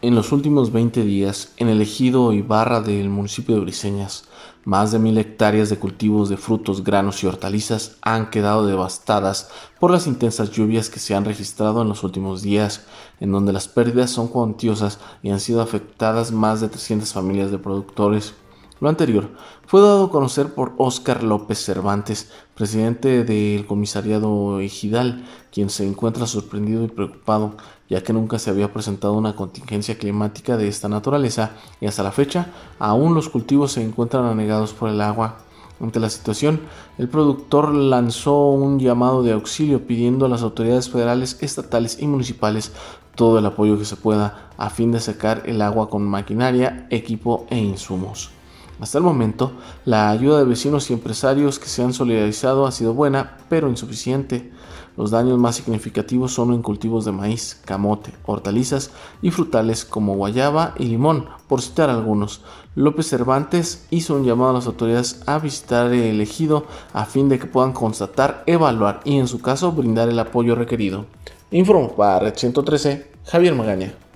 En los últimos 20 días, en el ejido Ibarra del municipio de Briseñas, más de mil hectáreas de cultivos de frutos, granos y hortalizas han quedado devastadas por las intensas lluvias que se han registrado en los últimos días, en donde las pérdidas son cuantiosas y han sido afectadas más de 300 familias de productores. Lo anterior fue dado a conocer por Óscar López Cervantes, presidente del comisariado Ejidal, quien se encuentra sorprendido y preocupado, ya que nunca se había presentado una contingencia climática de esta naturaleza y hasta la fecha aún los cultivos se encuentran anegados por el agua. Ante la situación, el productor lanzó un llamado de auxilio pidiendo a las autoridades federales, estatales y municipales todo el apoyo que se pueda a fin de sacar el agua con maquinaria, equipo e insumos. Hasta el momento, la ayuda de vecinos y empresarios que se han solidarizado ha sido buena, pero insuficiente. Los daños más significativos son en cultivos de maíz, camote, hortalizas y frutales como guayaba y limón, por citar algunos. López Cervantes hizo un llamado a las autoridades a visitar el ejido a fin de que puedan constatar, evaluar y en su caso brindar el apoyo requerido. Informo para Red 113, Javier Magaña.